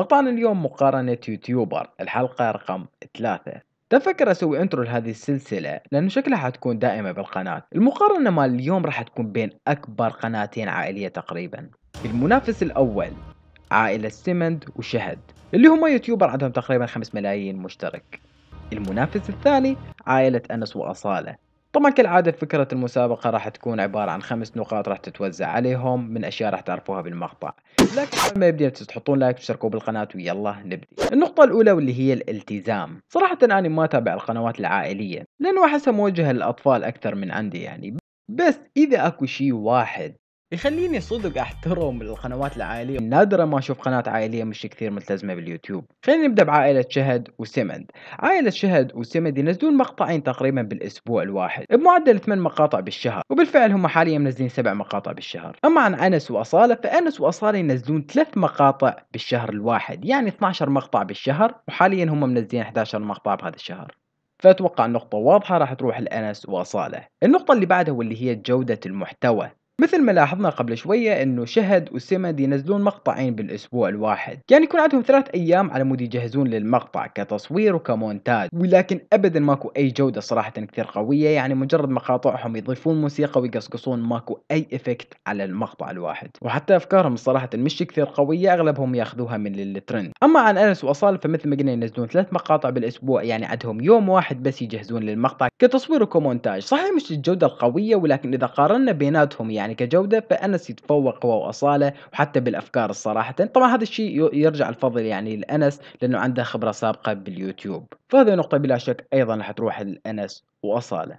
مقطعنا اليوم مقارنة يوتيوبر الحلقة رقم ثلاثة تفكر اسوي انترو لهذه السلسلة لانه شكلها حتكون دائمة بالقناة المقارنة مال اليوم راح تكون بين اكبر قناتين عائلية تقريبا المنافس الاول عائلة سيمند وشهد اللي هما يوتيوبر عندهم تقريبا 5 ملايين مشترك المنافس الثاني عائلة انس واصالة طبعا كالعادة فكرة المسابقة راح تكون عبارة عن خمس نقاط راح تتوزع عليهم من أشياء راح تعرفوها بالمقطع لكن قبل ما يبدي تحطون لايك وتشتركوا بالقناة ويلا نبدي النقطة الأولى واللي هي الالتزام صراحة أنا ما تابع القنوات العائلية لأنه أحسها موجهة للأطفال أكثر من عندي يعني بس إذا أكو شيء واحد يخليني صدق احترم القنوات العائليه نادرا ما اشوف قناه عائليه مش كثير ملتزمه باليوتيوب خلينا نبدا بعائله شهد وسمد عائله شهد وسمد ينزلون مقطعين تقريبا بالاسبوع الواحد بمعدل 8 مقاطع بالشهر وبالفعل هم حاليا منزلين 7 مقاطع بالشهر اما عن انس واصاله فانس واصاله ينزلون 3 مقاطع بالشهر الواحد يعني 12 مقطع بالشهر وحاليا هم منزلين 11 مقطع بهذا الشهر فاتوقع النقطة واضحة راح تروح لأنس وأصالة. النقطة اللي بعدها واللي هي جودة المحتوى، مثل ما لاحظنا قبل شوية انه شهد وسمد ينزلون مقطعين بالاسبوع الواحد يعني يكون عندهم ثلاث ايام على مود يجهزون للمقطع كتصوير وكمونتاج ولكن ابدا ماكو اي جودة صراحة كثير قوية يعني مجرد مقاطعهم يضيفون موسيقى ويقصقصون ماكو اي افكت على المقطع الواحد وحتى افكارهم صراحة مش كثير قوية اغلبهم ياخذوها من الترند اما عن انس واصال فمثل ما قلنا ينزلون ثلاث مقاطع بالاسبوع يعني عندهم يوم واحد بس يجهزون للمقطع كتصوير وكمونتاج صحيح مش الجودة القوية ولكن اذا قارنا بيناتهم يعني يعني كجودة فأنس يتفوق هو وأصالة وحتى بالأفكار الصراحة طبعا هذا الشيء يرجع الفضل يعني لأنس لأنه عنده خبرة سابقة باليوتيوب فهذه نقطة بلا شك أيضا راح تروح لأنس وأصالة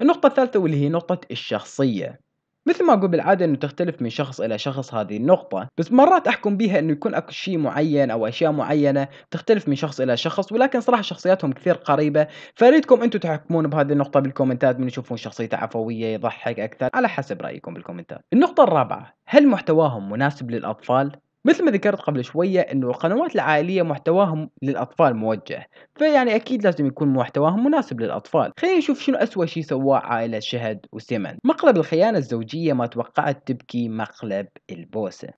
النقطة الثالثة واللي هي نقطة الشخصية مثل ما اقول بالعاده انه تختلف من شخص الى شخص هذه النقطه بس مرات احكم بيها انه يكون اكو شيء معين او اشياء معينه تختلف من شخص الى شخص ولكن صراحه شخصياتهم كثير قريبه فاريدكم انتم تحكمون بهذه النقطه بالكومنتات من يشوفون شخصيته عفويه يضحك اكثر على حسب رايكم بالكومنتات النقطه الرابعه هل محتواهم مناسب للاطفال مثل ما ذكرت قبل شوية انه القنوات العائلية محتواهم للاطفال موجه فيعني اكيد لازم يكون محتواهم مناسب للاطفال خلينا نشوف شنو اسوأ شيء سواه عائلة شهد وسمن مقلب الخيانة الزوجية ما توقعت تبكي مقلب البوسة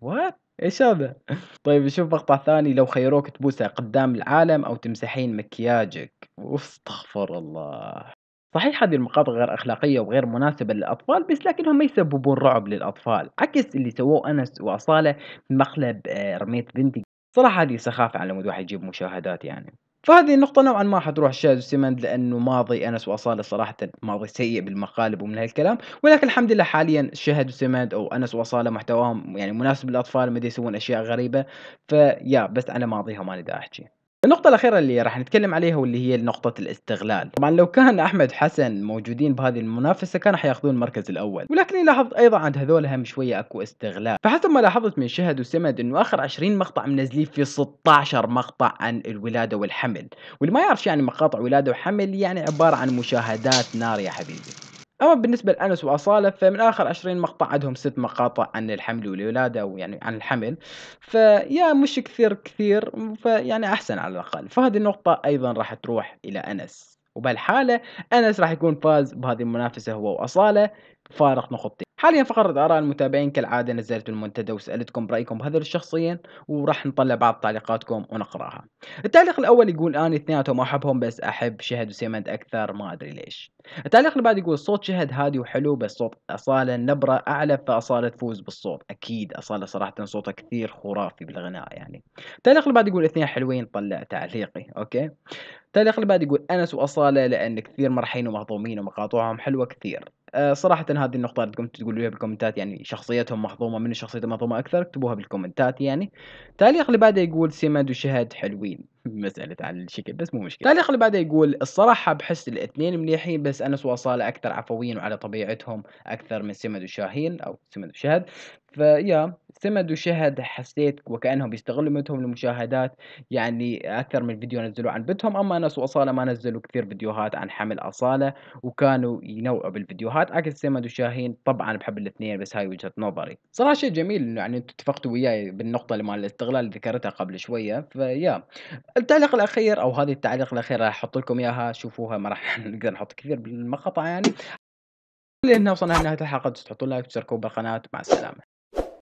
وات ايش هذا؟ طيب نشوف مقطع ثاني لو خيروك تبوسها قدام العالم او تمسحين مكياجك استغفر الله صحيح هذه المقاطع غير أخلاقية وغير مناسبة للأطفال بس لكنهم ما يسببون رعب للأطفال عكس اللي سووه أنس وأصالة في مقلب آه، رميت بنتي صراحة هذه سخافة على مود واحد يجيب مشاهدات يعني فهذه النقطة نوعا ما حتروح الشاذ والسمند لأنه ماضي أنس وأصالة صراحة ماضي سيء بالمقالب ومن هالكلام ولكن الحمد لله حاليا الشهد والسمند أو أنس وأصالة محتواهم يعني مناسب للأطفال ما يسوون أشياء غريبة فيا بس على ماضيها ما دا أحكي النقطة الأخيرة اللي راح نتكلم عليها واللي هي نقطة الاستغلال، طبعا لو كان أحمد حسن موجودين بهذه المنافسة كان حياخذون المركز الأول، ولكني لاحظت أيضا عند هذول هم شوية أكو استغلال، فحسب ما لاحظت من شهد وسمد إنه آخر 20 مقطع منزلين في 16 مقطع عن الولادة والحمل، واللي ما يعرف يعني مقاطع ولادة وحمل يعني عبارة عن مشاهدات نار يا حبيبي. اما بالنسبه لانس واصاله فمن اخر 20 مقطع عندهم ست مقاطع عن الحمل والولاده ويعني عن الحمل فيا مش كثير كثير فيعني احسن على الاقل فهذه النقطه ايضا راح تروح الى انس وبهالحاله انس راح يكون فاز بهذه المنافسه هو واصاله فارق نقطتين حاليا فقرة آراء المتابعين كالعادة نزلت المنتدى وسألتكم برأيكم بهذول الشخصيين وراح نطلع بعض تعليقاتكم ونقراها. التعليق الأول يقول أنا اثنيناتهم أحبهم بس أحب شهد وسيمنت أكثر ما أدري ليش. التعليق اللي بعد يقول صوت شهد هادي وحلو بس صوت أصالة نبره أعلى فأصالة تفوز بالصوت أكيد أصالة صراحة صوتها كثير خرافي بالغناء يعني. التعليق اللي بعد يقول اثنين حلوين طلع تعليقي أوكي. التعليق اللي بعد يقول أنس وأصالة لأن كثير مرحين ومهضومين ومقاطعهم حلوة كثير. آه، صراحة هذه النقطة اللي قمت تقولوها بالكومنتات يعني شخصيتهم مهضومة من الشخصية مهضومة أكثر اكتبوها بالكومنتات يعني تعليق اللي بعده يقول سمد وشهد حلوين مسألة على الشكل بس مو مشكلة التعليق اللي بعده يقول الصراحة بحس الاثنين مليحين بس أنس وصالة أكثر عفويين وعلى طبيعتهم أكثر من سمد وشاهين أو سمد وشهد فيا استمدوا شهد حسيت وكانهم بيستغلوا متهم للمشاهدات يعني اكثر من فيديو نزلوا عن بدهم اما انس واصاله ما نزلوا كثير فيديوهات عن حمل اصاله وكانوا ينوعوا بالفيديوهات عكس سمد وشاهين طبعا بحب الاثنين بس هاي وجهه نظري صراحه شيء جميل انه يعني انتم اتفقتوا وياي بالنقطه اللي مال الاستغلال اللي ذكرتها قبل شويه فيا التعليق الاخير او هذه التعليق الاخير راح احط لكم اياها شوفوها ما راح نقدر نحط كثير بالمقطع يعني لهنا وصلنا لنهايه الحلقه تحطوا لايك وتشتركوا بالقناه مع السلامه